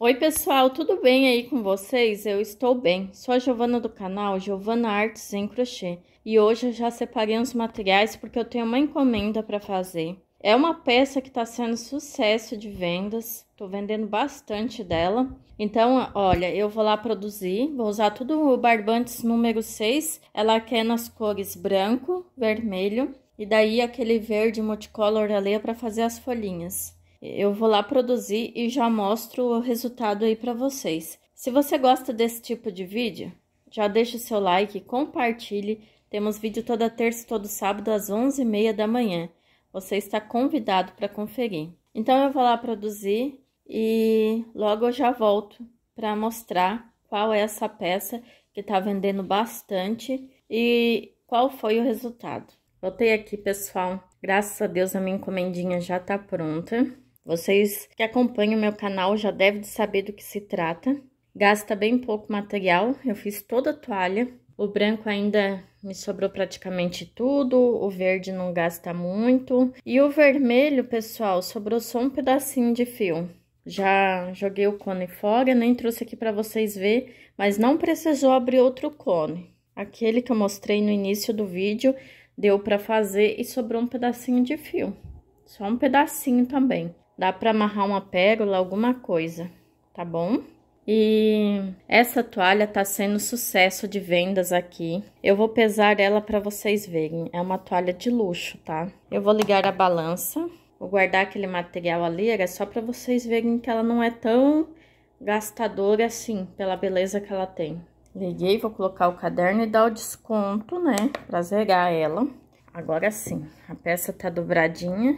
Oi, pessoal, tudo bem aí com vocês? Eu estou bem. Sou a Giovana do canal Giovana Artes em Crochê e hoje eu já separei uns materiais porque eu tenho uma encomenda para fazer. É uma peça que está sendo sucesso de vendas, estou vendendo bastante dela. Então, olha, eu vou lá produzir, vou usar tudo o Barbantes número 6. Ela quer nas cores branco, vermelho e daí aquele verde multicolor ali é para fazer as folhinhas. Eu vou lá produzir e já mostro o resultado aí para vocês. Se você gosta desse tipo de vídeo, já deixa o seu like, compartilhe. Temos vídeo toda terça e todo sábado às 11h30 da manhã. Você está convidado para conferir. Então, eu vou lá produzir e logo eu já volto para mostrar qual é essa peça que está vendendo bastante e qual foi o resultado. Voltei aqui, pessoal. Graças a Deus, a minha encomendinha já está pronta. Vocês que acompanham o meu canal já devem saber do que se trata. Gasta bem pouco material, eu fiz toda a toalha. O branco ainda me sobrou praticamente tudo, o verde não gasta muito. E o vermelho, pessoal, sobrou só um pedacinho de fio. Já joguei o cone fora, nem trouxe aqui para vocês ver, mas não precisou abrir outro cone. Aquele que eu mostrei no início do vídeo, deu para fazer e sobrou um pedacinho de fio. Só um pedacinho também. Dá para amarrar uma pérola, alguma coisa, tá bom? E essa toalha tá sendo sucesso de vendas aqui. Eu vou pesar ela para vocês verem. É uma toalha de luxo, tá? Eu vou ligar a balança. Vou guardar aquele material ali, era só para vocês verem que ela não é tão gastadora assim, pela beleza que ela tem. Liguei, vou colocar o caderno e dar o desconto, né? Pra zerar ela. Agora sim, a peça tá dobradinha.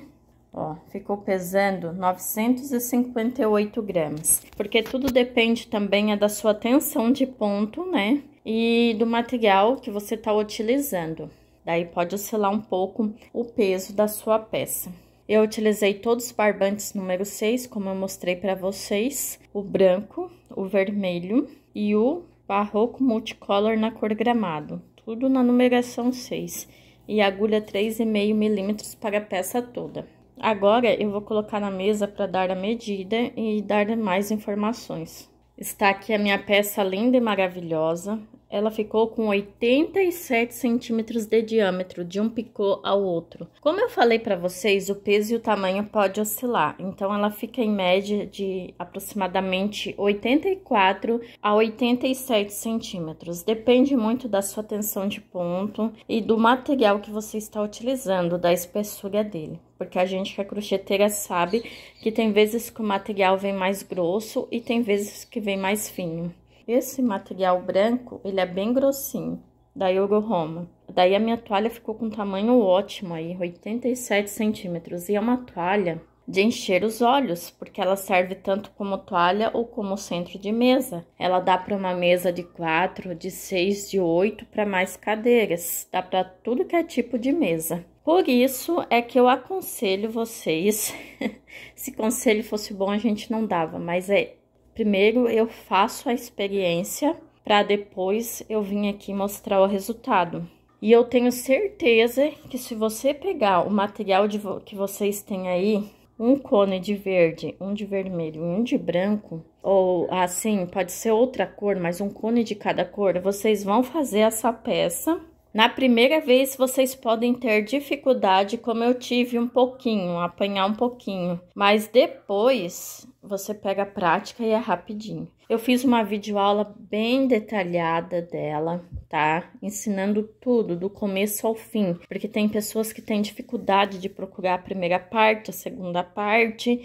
Ó, ficou pesando 958 gramas. Porque tudo depende também é da sua tensão de ponto, né? E do material que você tá utilizando. Daí pode oscilar um pouco o peso da sua peça. Eu utilizei todos os barbantes número 6, como eu mostrei para vocês. O branco, o vermelho e o barroco multicolor na cor gramado. Tudo na numeração 6. E agulha 3,5 milímetros para a peça toda. Agora eu vou colocar na mesa para dar a medida e dar mais informações. Está aqui a minha peça linda e maravilhosa ela ficou com 87 centímetros de diâmetro de um picô ao outro. Como eu falei para vocês, o peso e o tamanho pode oscilar, então ela fica em média de aproximadamente 84 a 87 centímetros. Depende muito da sua tensão de ponto e do material que você está utilizando, da espessura dele porque a gente que é crocheteira sabe que tem vezes que o material vem mais grosso e tem vezes que vem mais fino. Esse material branco, ele é bem grossinho, da Roma. Daí a minha toalha ficou com um tamanho ótimo aí, 87 centímetros. E é uma toalha de encher os olhos, porque ela serve tanto como toalha ou como centro de mesa. Ela dá para uma mesa de quatro, de seis, de oito, para mais cadeiras. Dá para tudo que é tipo de mesa. Por isso é que eu aconselho vocês. Se conselho fosse bom, a gente não dava, mas é Primeiro eu faço a experiência para depois eu vim aqui mostrar o resultado. E eu tenho certeza que se você pegar o material vo que vocês têm aí, um cone de verde, um de vermelho e um de branco, ou assim, pode ser outra cor, mas um cone de cada cor, vocês vão fazer essa peça na primeira vez, vocês podem ter dificuldade, como eu tive um pouquinho, apanhar um pouquinho, mas depois você pega a prática e é rapidinho. Eu fiz uma videoaula bem detalhada dela, tá? Ensinando tudo, do começo ao fim, porque tem pessoas que têm dificuldade de procurar a primeira parte, a segunda parte.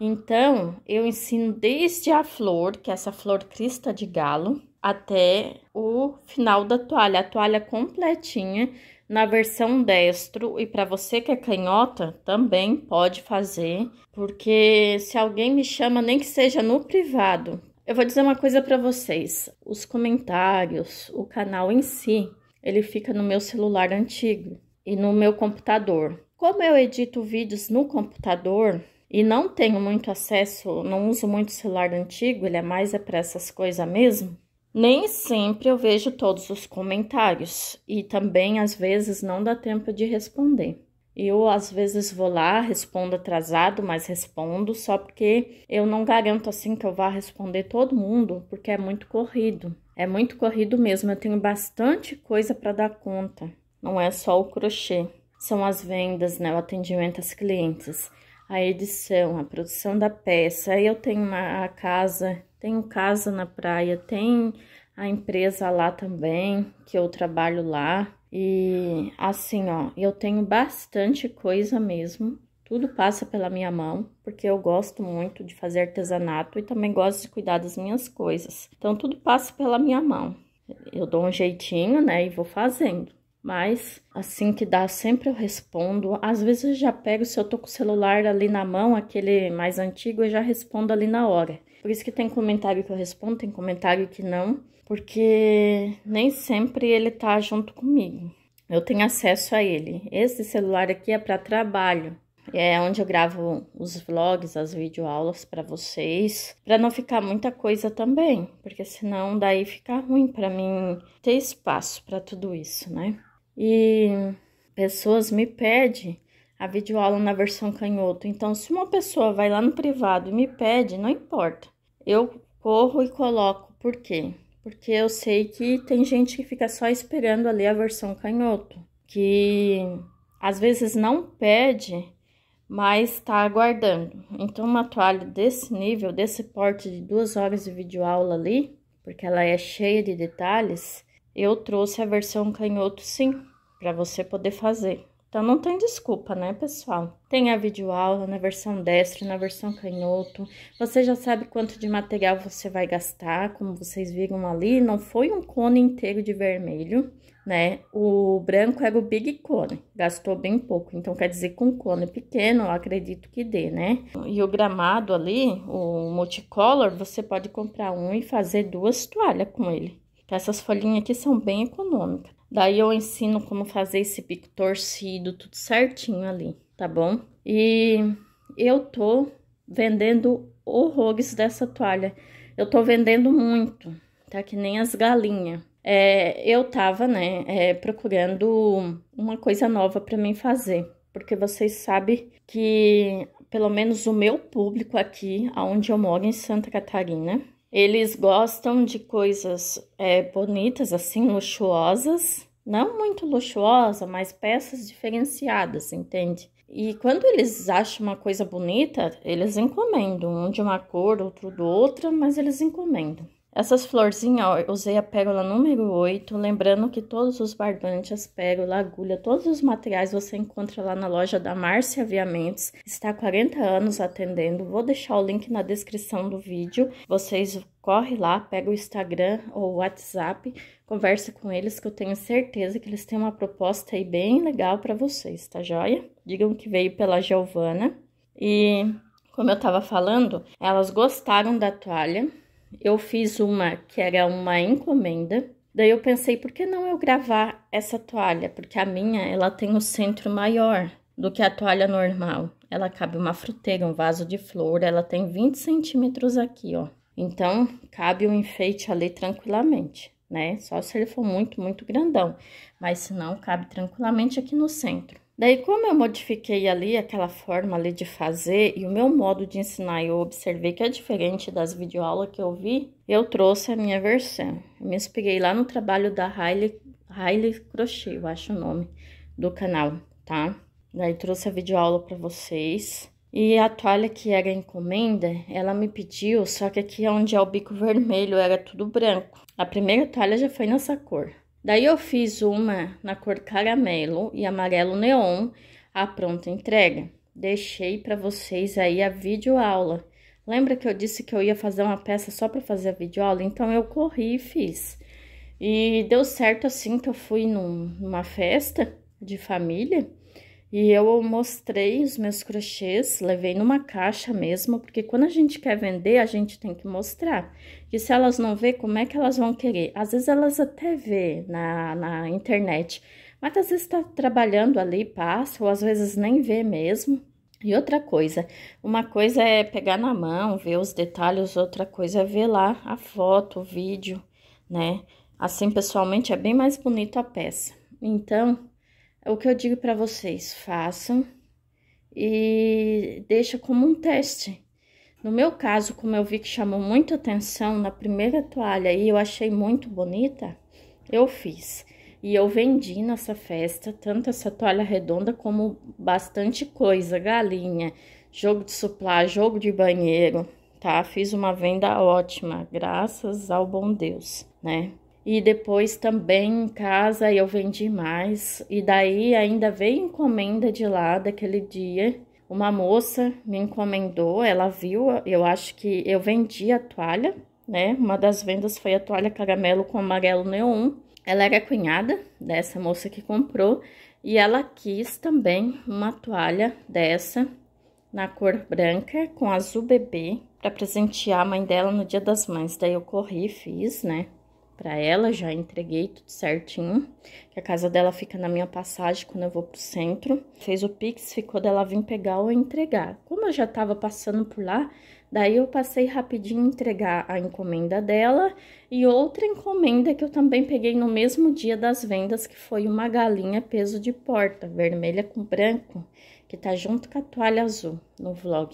Então, eu ensino desde a flor, que é essa flor crista de galo, até o final da toalha, a toalha completinha na versão destro e para você que é canhota também pode fazer, porque se alguém me chama nem que seja no privado, eu vou dizer uma coisa para vocês, os comentários, o canal em si, ele fica no meu celular antigo e no meu computador. Como eu edito vídeos no computador, e não tenho muito acesso, não uso muito celular antigo, ele é mais é para essas coisas mesmo. Nem sempre eu vejo todos os comentários e também às vezes não dá tempo de responder. Eu às vezes vou lá, respondo atrasado, mas respondo só porque eu não garanto assim que eu vá responder todo mundo, porque é muito corrido. É muito corrido mesmo, eu tenho bastante coisa para dar conta. Não é só o crochê, são as vendas, né, o atendimento às clientes, a edição, a produção da peça. Aí eu tenho uma, a casa tenho casa na praia, tem a empresa lá também, que eu trabalho lá. E assim, ó, eu tenho bastante coisa mesmo. Tudo passa pela minha mão, porque eu gosto muito de fazer artesanato e também gosto de cuidar das minhas coisas. Então, tudo passa pela minha mão. Eu dou um jeitinho, né, e vou fazendo. Mas assim que dá, sempre eu respondo. Às vezes eu já pego, se eu tô com o celular ali na mão, aquele mais antigo, eu já respondo ali na hora. Por isso que tem comentário que eu respondo, tem comentário que não, porque nem sempre ele tá junto comigo. Eu tenho acesso a ele. Esse celular aqui é para trabalho. É onde eu gravo os vlogs, as videoaulas para vocês, para não ficar muita coisa também, porque senão daí fica ruim para mim ter espaço para tudo isso, né? E pessoas me pedem a videoaula na versão canhoto. Então, se uma pessoa vai lá no privado e me pede, não importa eu corro e coloco. Por quê? Porque eu sei que tem gente que fica só esperando ali a versão canhoto, que às vezes não pede, mas tá aguardando. Então, uma toalha desse nível, desse porte de duas horas de videoaula ali, porque ela é cheia de detalhes, eu trouxe a versão canhoto sim, para você poder fazer. Então não tem desculpa, né, pessoal? Tem a videoaula na versão destro, na versão canhoto. Você já sabe quanto de material você vai gastar, como vocês viram ali, não foi um cone inteiro de vermelho, né? O branco era o big cone, gastou bem pouco, então quer dizer com cone pequeno, eu acredito que dê, né? E o gramado ali, o multicolor, você pode comprar um e fazer duas toalhas com ele. essas folhinhas aqui são bem econômicas. Daí eu ensino como fazer esse pico torcido, tudo certinho ali, tá bom? E eu tô vendendo horrores dessa toalha. Eu tô vendendo muito, tá? Que nem as galinhas. É, eu tava, né, é, procurando uma coisa nova para mim fazer. Porque vocês sabem que, pelo menos o meu público aqui, aonde eu moro, em Santa Catarina, eles gostam de coisas é, bonitas, assim, luxuosas. Não muito luxuosa, mas peças diferenciadas, entende? E quando eles acham uma coisa bonita, eles encomendam. Um de uma cor, outro do outra, mas eles encomendam. Essas florzinhas, ó, eu usei a pérola número 8, lembrando que todos os barbantes, pérola, agulha, todos os materiais você encontra lá na loja da Márcia Aviamentos, está há 40 anos atendendo, vou deixar o link na descrição do vídeo, vocês correm lá, pega o Instagram ou o WhatsApp, conversa com eles que eu tenho certeza que eles têm uma proposta aí bem legal para vocês, tá joia? Digam que veio pela Giovana e... Como eu estava falando, elas gostaram da toalha, eu fiz uma que era uma encomenda. Daí eu pensei, por que não eu gravar essa toalha? Porque a minha, ela tem o um centro maior do que a toalha normal. Ela cabe uma fruteira, um vaso de flor, ela tem 20 centímetros aqui, ó. Então, cabe o um enfeite ali tranquilamente, né? Só se ele for muito, muito grandão. Mas se não, cabe tranquilamente aqui no centro. Daí, como eu modifiquei ali aquela forma ali de fazer e o meu modo de ensinar, eu observei que é diferente das videoaulas que eu vi, eu trouxe a minha versão. Eu me inspirei lá no trabalho da Riley, Riley Crochê, eu acho o nome do canal, tá? Daí, trouxe a videoaula para vocês. E a toalha que era encomenda, ela me pediu, só que aqui onde é o bico vermelho era tudo branco. A primeira toalha já foi nessa cor. Daí eu fiz uma na cor caramelo e amarelo neon, a pronta entrega. Deixei para vocês aí a videoaula. Lembra que eu disse que eu ia fazer uma peça só para fazer a videoaula? Então eu corri e fiz. E deu certo assim que eu fui num, numa festa de família e eu mostrei os meus crochês, levei numa caixa mesmo, porque quando a gente quer vender, a gente tem que mostrar. E se elas não vê, como é que elas vão querer? Às vezes elas até vê na, na internet, mas às vezes está trabalhando ali, passa, ou às vezes nem vê mesmo. E outra coisa, uma coisa é pegar na mão, ver os detalhes, outra coisa é ver lá a foto, o vídeo, né? Assim, pessoalmente, é bem mais bonito a peça. Então, o que eu digo para vocês, façam e deixa como um teste. No meu caso, como eu vi que chamou muita atenção na primeira toalha e eu achei muito bonita, eu fiz. E eu vendi nessa festa tanto essa toalha redonda como bastante coisa, galinha, jogo de suplá, jogo de banheiro, tá? Fiz uma venda ótima, graças ao bom Deus, né? E depois também em casa eu vendi mais. E daí ainda veio encomenda de lá daquele dia. Uma moça me encomendou, ela viu, eu acho que eu vendi a toalha, né? Uma das vendas foi a toalha caramelo com amarelo neon. Ela era cunhada dessa moça que comprou e ela quis também uma toalha dessa na cor branca com azul bebê para presentear a mãe dela no Dia das Mães. Daí eu corri, fiz, né? para ela, já entreguei tudo certinho, que a casa dela fica na minha passagem quando eu vou pro centro. Fez o Pix, ficou dela vir pegar ou entregar. Como eu já tava passando por lá, daí eu passei rapidinho entregar a encomenda dela e outra encomenda que eu também peguei no mesmo dia das vendas, que foi uma galinha peso de porta, vermelha com branco, que tá junto com a toalha azul no vlog.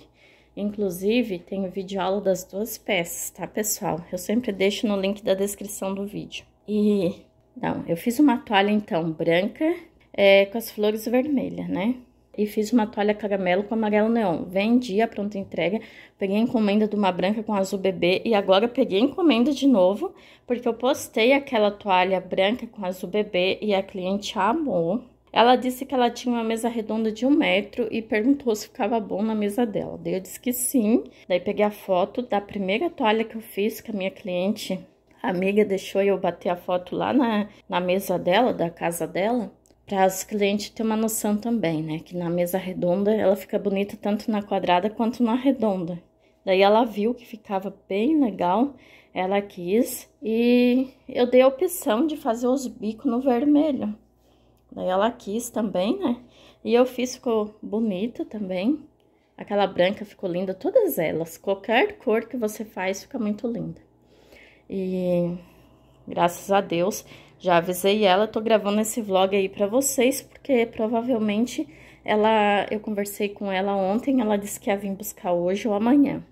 Inclusive, tem o vídeo aula das duas peças, tá, pessoal? Eu sempre deixo no link da descrição do vídeo. E, não, eu fiz uma toalha, então, branca é, com as flores vermelhas, né? E fiz uma toalha caramelo com amarelo neon. Vendi a pronta entrega, peguei a encomenda de uma branca com azul bebê e agora peguei a encomenda de novo, porque eu postei aquela toalha branca com azul bebê e a cliente amou. Ela disse que ela tinha uma mesa redonda de um metro e perguntou se ficava bom na mesa dela. Daí eu disse que sim. Daí peguei a foto da primeira toalha que eu fiz com a minha cliente. A amiga deixou eu bater a foto lá na, na mesa dela, da casa dela, para as clientes terem uma noção também, né? Que na mesa redonda ela fica bonita tanto na quadrada quanto na redonda. Daí ela viu que ficava bem legal, ela quis e eu dei a opção de fazer os bicos no vermelho. Daí ela quis também, né? E eu fiz, ficou bonito também. Aquela branca ficou linda, todas elas. Qualquer cor que você faz fica muito linda. E graças a Deus, já avisei ela, tô gravando esse vlog aí pra vocês, porque provavelmente ela, eu conversei com ela ontem, ela disse que ia vir buscar hoje ou amanhã.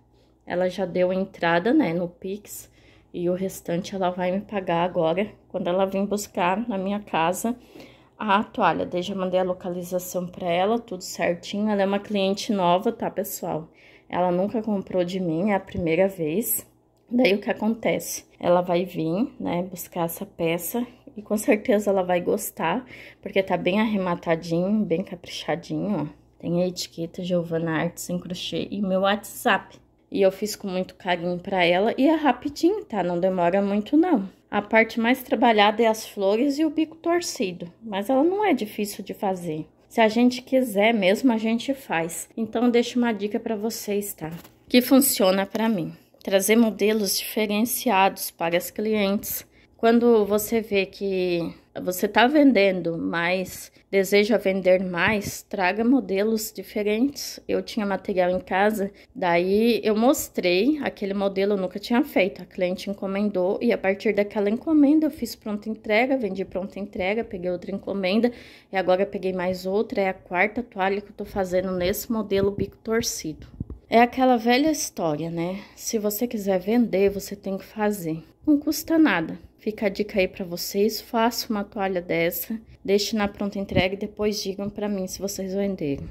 Ela já deu entrada, né, no Pix, e o restante ela vai me pagar agora, quando ela vir buscar na minha casa, a ah, toalha. desde eu mandei a localização para ela, tudo certinho. Ela é uma cliente nova, tá, pessoal? Ela nunca comprou de mim, é a primeira vez. Daí o que acontece? Ela vai vir, né, buscar essa peça e com certeza ela vai gostar, porque tá bem arrematadinho, bem caprichadinho, ó. Tem a etiqueta Giovana Artes em crochê e meu WhatsApp. E eu fiz com muito carinho para ela e é rapidinho, tá? Não demora muito não. A parte mais trabalhada é as flores e o bico torcido, mas ela não é difícil de fazer. Se a gente quiser mesmo, a gente faz. Então, deixo uma dica para vocês, tá? Que funciona para mim. Trazer modelos diferenciados para as clientes. Quando você vê que você está vendendo, mas deseja vender mais, traga modelos diferentes. Eu tinha material em casa, daí eu mostrei aquele modelo, eu nunca tinha feito. A cliente encomendou e a partir daquela encomenda eu fiz pronta entrega, vendi pronta entrega, peguei outra encomenda e agora peguei mais outra. É a quarta toalha que eu estou fazendo nesse modelo bico torcido. É aquela velha história, né? Se você quiser vender, você tem que fazer. Não custa nada. Fica a dica aí para vocês, faça uma toalha dessa, deixe na pronta entrega e depois digam para mim se vocês venderem.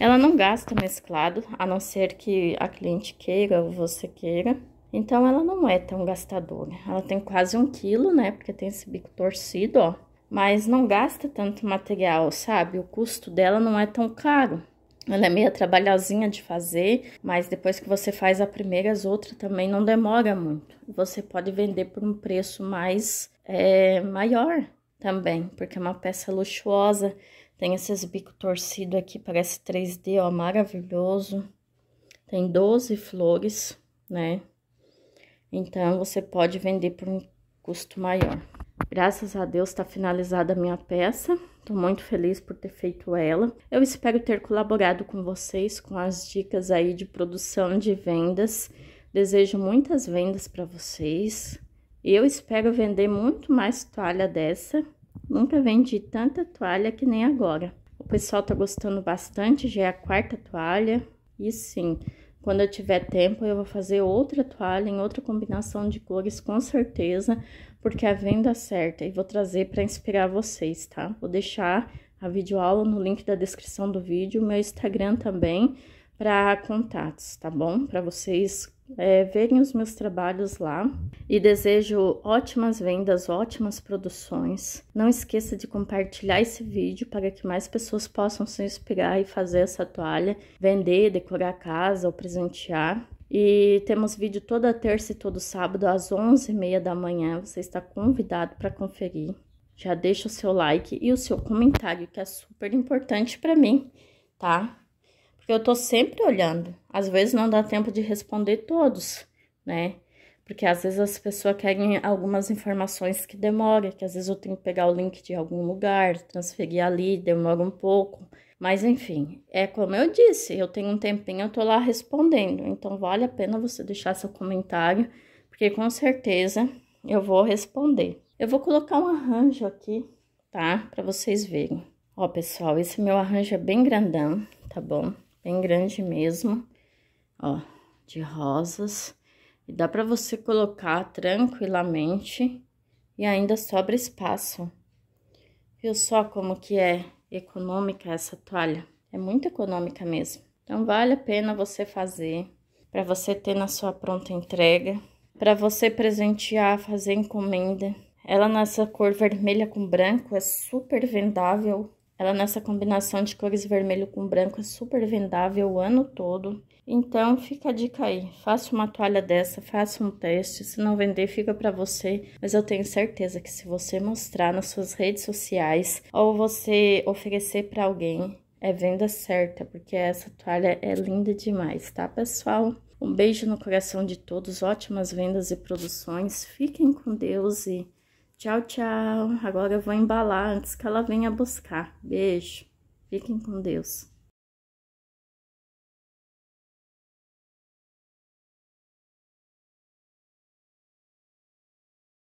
Ela não gasta mesclado, a não ser que a cliente queira ou você queira. Então, ela não é tão gastadora. Ela tem quase um quilo, né? Porque tem esse bico torcido, ó. Mas não gasta tanto material, sabe? O custo dela não é tão caro. Ela é meio trabalhosinha de fazer, mas depois que você faz a primeira, as outras também não demora muito. Você pode vender por um preço mais é, maior também, porque é uma peça luxuosa. Tem esses bicos torcidos aqui, parece 3D, ó, maravilhoso. Tem 12 flores, né? Então, você pode vender por um custo maior. Graças a Deus, tá finalizada a minha peça. Estou muito feliz por ter feito ela. Eu espero ter colaborado com vocês com as dicas aí de produção de vendas. Desejo muitas vendas para vocês. Eu espero vender muito mais toalha dessa. Nunca vendi tanta toalha que nem agora. O pessoal tá gostando bastante, já é a quarta toalha. E sim, quando eu tiver tempo, eu vou fazer outra toalha em outra combinação de cores, com certeza, porque a venda certa e vou trazer para inspirar vocês, tá? Vou deixar a videoaula no link da descrição do vídeo, meu Instagram também para contatos, tá bom? Para vocês é, verem os meus trabalhos lá e desejo ótimas vendas, ótimas produções. Não esqueça de compartilhar esse vídeo para que mais pessoas possam se inspirar e fazer essa toalha, vender, decorar a casa ou presentear. E temos vídeo toda terça e todo sábado às 11h30 da manhã. Você está convidado para conferir. Já deixa o seu like e o seu comentário, que é super importante para mim, tá? Porque eu tô sempre olhando. Às vezes não dá tempo de responder todos, né? Porque às vezes as pessoas querem algumas informações que demoram. que às vezes eu tenho que pegar o link de algum lugar, transferir ali, demora um pouco. Mas enfim, é como eu disse, eu tenho um tempinho, eu tô lá respondendo. Então vale a pena você deixar seu comentário, porque com certeza eu vou responder. Eu vou colocar um arranjo aqui, tá? Para vocês verem. Ó, pessoal, esse meu arranjo é bem grandão, tá bom? Bem grande mesmo. Ó, de rosas. E dá para você colocar tranquilamente e ainda sobra espaço. Viu só como que é econômica essa toalha. É muito econômica mesmo. Então vale a pena você fazer para você ter na sua pronta entrega, para você presentear, fazer encomenda. Ela nessa cor vermelha com branco é super vendável ela nessa combinação de cores vermelho com branco é super vendável o ano todo. Então fica a dica aí, faça uma toalha dessa, faça um teste, se não vender fica para você, mas eu tenho certeza que se você mostrar nas suas redes sociais ou você oferecer para alguém, é venda certa, porque essa toalha é linda demais, tá, pessoal? Um beijo no coração de todos, ótimas vendas e produções. Fiquem com Deus e Tchau, tchau. Agora eu vou embalar antes que ela venha buscar. Beijo. Fiquem com Deus.